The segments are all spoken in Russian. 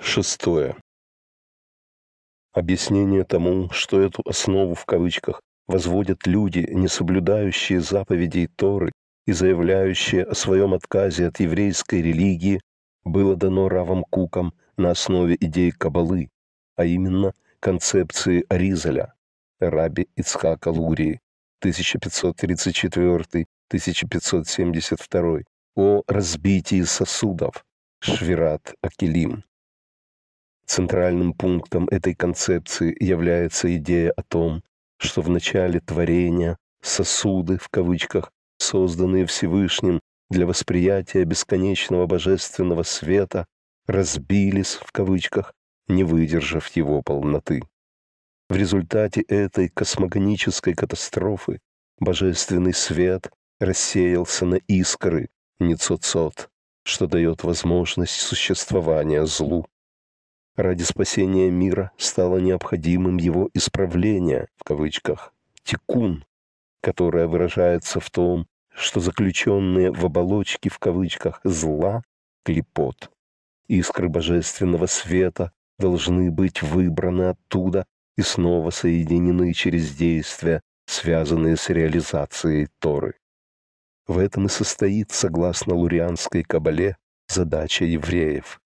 Шестое. Объяснение тому, что эту «основу» в кавычках возводят люди, не соблюдающие заповедей Торы и заявляющие о своем отказе от еврейской религии, было дано Равом Куком на основе идей Кабалы, а именно концепции Ризаля, Раби Ицхака Лурии, 1534-1572, о разбитии сосудов, Швират Акилим, Центральным пунктом этой концепции является идея о том, что в начале творения сосуды, в кавычках, созданные Всевышним для восприятия бесконечного божественного света, разбились, в кавычках, не выдержав его полноты. В результате этой космогонической катастрофы божественный свет рассеялся на искры, не цоцот, что дает возможность существования злу. Ради спасения мира стало необходимым его «исправление», в кавычках, «тикун», которое выражается в том, что заключенные в оболочке, в кавычках, «зла» — клепот. Искры божественного света должны быть выбраны оттуда и снова соединены через действия, связанные с реализацией Торы. В этом и состоит, согласно лурианской кабале, задача евреев.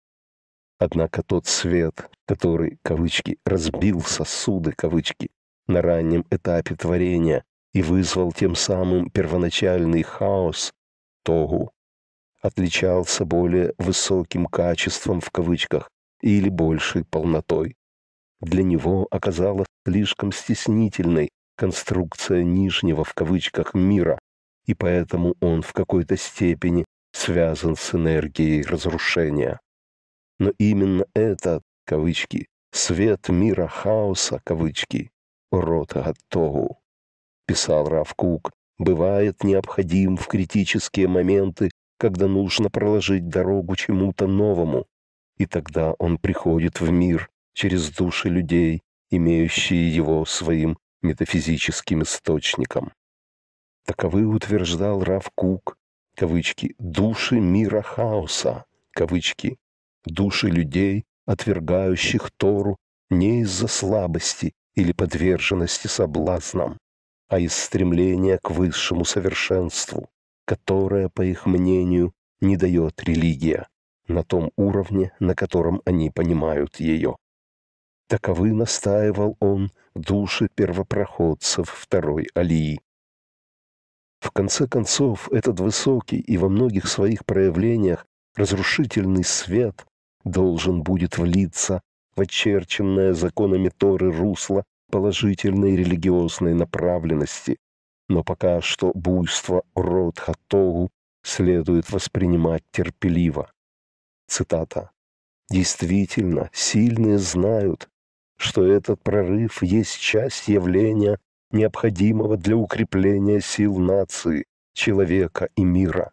Однако тот свет, который, кавычки, «разбил сосуды», кавычки, на раннем этапе творения и вызвал тем самым первоначальный хаос, тогу, отличался более высоким качеством в кавычках или большей полнотой. Для него оказалась слишком стеснительной конструкция нижнего в кавычках мира, и поэтому он в какой-то степени связан с энергией разрушения. Но именно этот, кавычки, «свет мира хаоса», кавычки, «рот готову», писал Рав Кук, «бывает необходим в критические моменты, когда нужно проложить дорогу чему-то новому, и тогда он приходит в мир через души людей, имеющие его своим метафизическим источником». Таковы утверждал Рав Кук, кавычки, «души мира хаоса», кавычки, души людей, отвергающих Тору, не из-за слабости или подверженности соблазнам, а из стремления к высшему совершенству, которое, по их мнению, не дает религия на том уровне, на котором они понимают ее. Таковы настаивал он души первопроходцев второй Алии. В конце концов, этот высокий и во многих своих проявлениях разрушительный свет должен будет влиться в очерченное законами Торы русло положительной религиозной направленности, но пока что буйство род Хатогу следует воспринимать терпеливо. Цитата. «Действительно, сильные знают, что этот прорыв есть часть явления, необходимого для укрепления сил нации, человека и мира.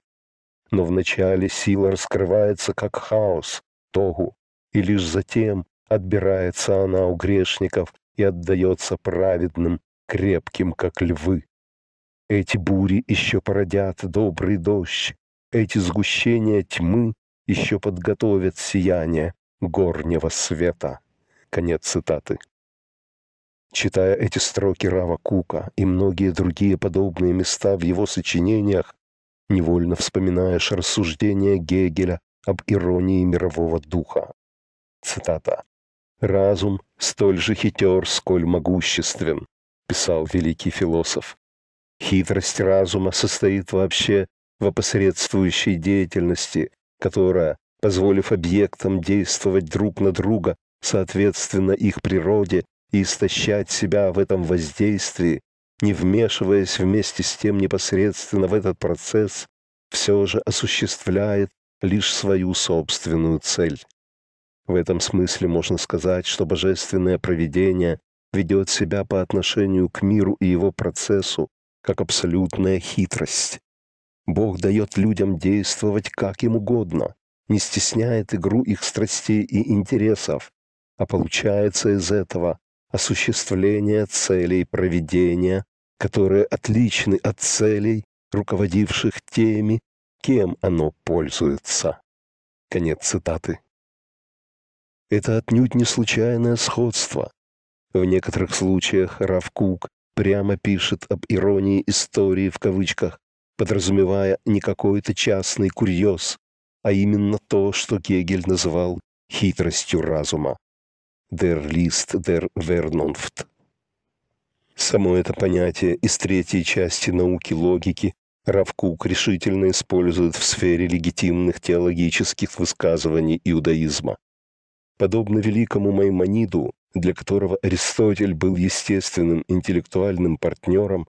Но вначале сила раскрывается как хаос, чертогу, и лишь затем отбирается она у грешников и отдается праведным, крепким, как львы. Эти бури еще породят добрый дождь, эти сгущения тьмы еще подготовят сияние горнего света. Конец цитаты. Читая эти строки Рава Кука и многие другие подобные места в его сочинениях, невольно вспоминаешь рассуждения Гегеля об иронии мирового духа. Цитата. «Разум столь же хитер, сколь могуществен», — писал великий философ. «Хитрость разума состоит вообще в опосредствующей деятельности, которая, позволив объектам действовать друг на друга, соответственно их природе, и истощать себя в этом воздействии, не вмешиваясь вместе с тем непосредственно в этот процесс, все же осуществляет лишь свою собственную цель. В этом смысле можно сказать, что божественное провидение ведет себя по отношению к миру и его процессу как абсолютная хитрость. Бог дает людям действовать как им угодно, не стесняет игру их страстей и интересов, а получается из этого осуществление целей проведения, которые отличны от целей, руководивших теми, кем оно пользуется. Конец цитаты. Это отнюдь не случайное сходство. В некоторых случаях Равкук прямо пишет об иронии истории в кавычках, подразумевая не какой-то частный курьез, а именно то, что Гегель называл хитростью разума. Der List der Vernunft. Само это понятие из третьей части науки логики Равкук решительно использует в сфере легитимных теологических высказываний иудаизма. Подобно великому Маймониду, для которого Аристотель был естественным интеллектуальным партнером,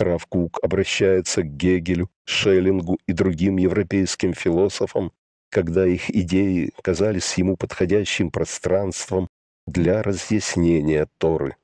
Равкук обращается к Гегелю, Шеллингу и другим европейским философам, когда их идеи казались ему подходящим пространством для разъяснения Торы.